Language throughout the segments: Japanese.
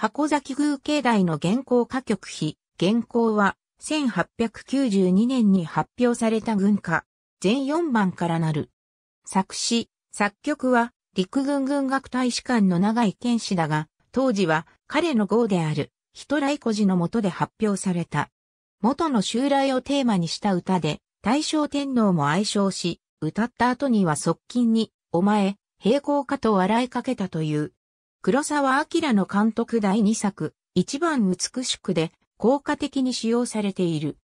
箱崎宮境内の現行歌曲碑、現行は、1892年に発表された軍歌、全4番からなる。作詞、作曲は、陸軍軍学大使館の長井健氏だが、当時は彼の号である、ヒトライコジのとで発表された。元の襲来をテーマにした歌で、大正天皇も愛称し、歌った後には側近に、お前、平行かと笑いかけたという、黒沢明の監督第2作、一番美しくで、効果的に使用されている。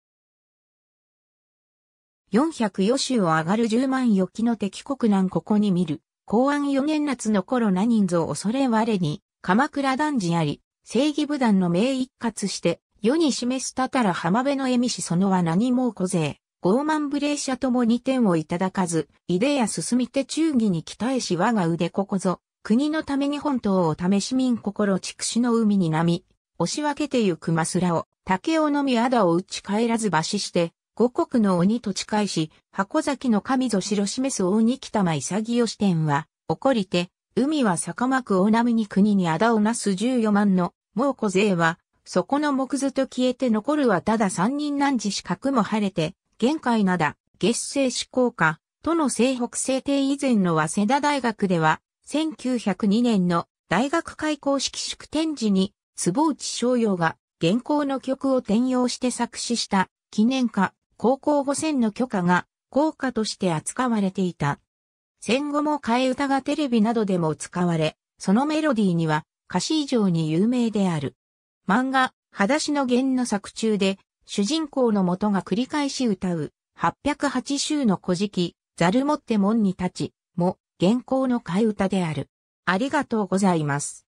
400余州を上がる10万余期の敵国難ここに見る。公安4年夏の頃な人ぞ恐れ我に、鎌倉男児あり、正義武団の名一括して、世に示すたたら浜辺の絵美しそのは何も小勢、傲慢無礼者とも二点をいただかず、出や進みて忠義に鍛えし我が腕ここぞ、国のために本島を試し民心畜死の海に波、押し分けてゆくマスラを、竹をのみあだを打ち帰らず馬死して、五国の鬼と近いし、箱崎の神ぞ白示す大にさぎ潔視点は、起こりて、海は坂幕大波に国にあだをなす十四万の、猛虎勢は、そこの木図と消えて残るはただ三人何時四角も晴れて、玄海灘、月星志向下との西北西帝以前の早稲田大学では、1902年の大学開校式祝典時に、坪内逍遥が原稿の曲を転用して作詞した記念歌、高校五選の許可が効果として扱われていた。戦後も替え歌がテレビなどでも使われ、そのメロディーには歌詞以上に有名である。漫画、裸足の弦の作中で、主人公の元が繰り返し歌う、8百8週の古事記、ザル持って門に立ち、現行の替え歌である。ありがとうございます。